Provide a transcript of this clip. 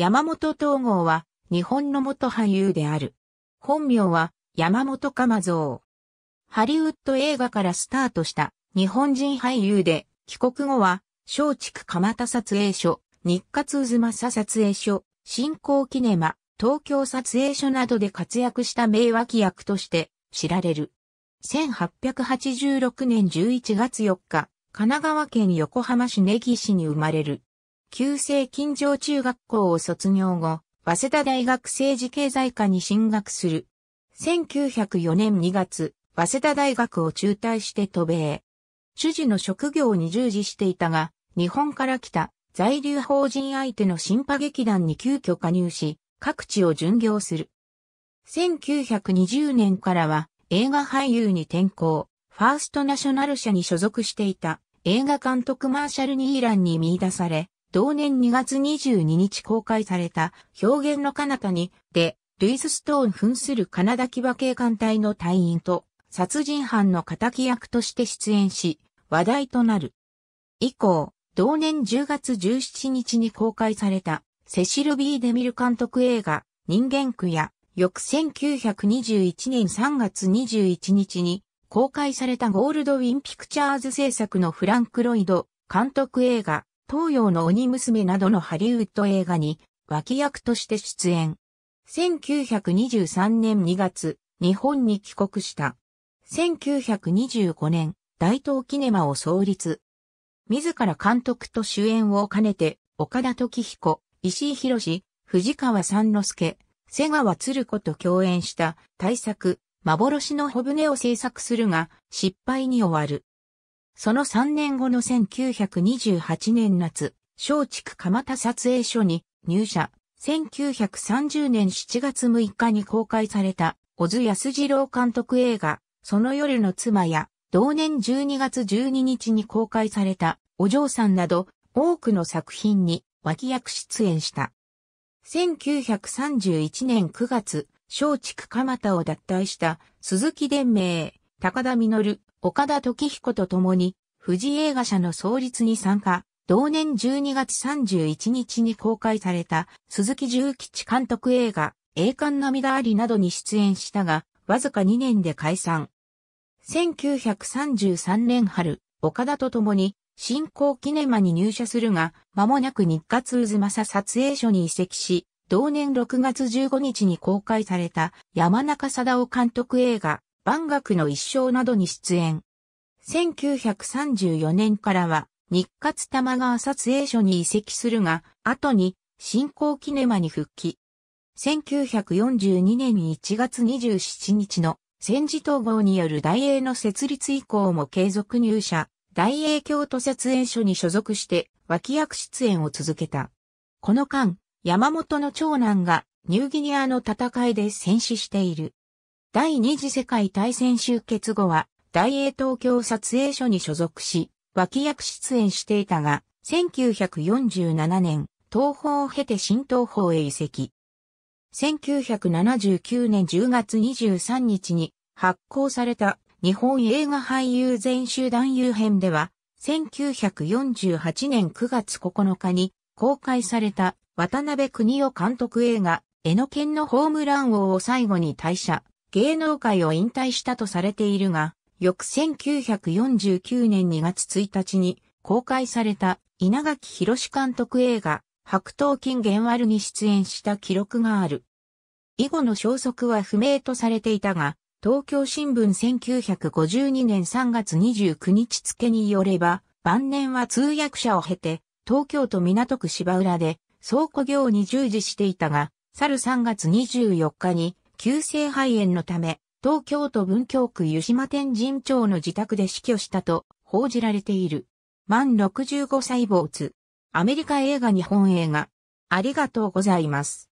山本東郷は日本の元俳優である。本名は山本鎌蔵。ハリウッド映画からスタートした日本人俳優で、帰国後は松竹蒲田撮影所、日活渦政撮影所、新興キネマ、東京撮影所などで活躍した名脇役として知られる。1886年11月4日、神奈川県横浜市根岸に生まれる。旧制近城中学校を卒業後、早稲田大学政治経済科に進学する。1904年2月、早稲田大学を中退して渡米。主事の職業に従事していたが、日本から来た在留法人相手の新派劇団に急遽加入し、各地を巡業する。1920年からは映画俳優に転向、ファーストナショナル社に所属していた映画監督マーシャル・ニーランに見出され、同年2月22日公開された表現の彼方に、で、ルイス・ストーン扮するカナダ騎馬警官隊の隊員と殺人犯の敵役として出演し、話題となる。以降、同年10月17日に公開されたセシル・ビー・デミル監督映画人間区や翌1921年3月21日に公開されたゴールドウィン・ピクチャーズ制作のフランク・ロイド監督映画東洋の鬼娘などのハリウッド映画に脇役として出演。1923年2月、日本に帰国した。1925年、大東キネマを創立。自ら監督と主演を兼ねて、岡田時彦、石井博藤川三之助、瀬川鶴子と共演した大作、幻の小舟を制作するが、失敗に終わる。その3年後の1928年夏、松竹蒲田撮影所に入社。1930年7月6日に公開された、小津安二郎監督映画、その夜の妻や、同年12月12日に公開された、お嬢さんなど、多くの作品に脇役出演した。1931年9月、松竹蒲田を脱退した鈴木伝明、高田実、岡田時彦と共に、富士映画社の創立に参加、同年12月31日に公開された鈴木重吉監督映画、栄冠涙ありなどに出演したが、わずか2年で解散。1933年春、岡田と共に、新興キネマに入社するが、間もなく日活渦正撮影所に移籍し、同年6月15日に公開された山中貞夫監督映画、万学の一生などに出演。1934年からは、日活玉川撮影所に移籍するが、後に、新興キネマに復帰。1942年1月27日の戦時統合による大英の設立以降も継続入社、大英京都設営所に所属して脇役出演を続けた。この間、山本の長男がニューギニアの戦いで戦死している。第二次世界大戦終結後は、大英東京撮影所に所属し、脇役出演していたが、1947年、東方を経て新東方へ移籍。1979年10月23日に発行された日本映画俳優全集団優編では、1948年9月9日に公開された渡辺邦夫監督映画、江ノ県のホームラン王を最後に退社芸能界を引退したとされているが、翌1949年2月1日に公開された稲垣博監督映画白頭金源丸に出演した記録がある。以後の消息は不明とされていたが、東京新聞1952年3月29日付によれば、晩年は通訳者を経て、東京都港区芝浦で倉庫業に従事していたが、去る3月24日に急性肺炎のため、東京都文京区湯島天神町の自宅で死去したと報じられている。満65歳坊主。アメリカ映画日本映画。ありがとうございます。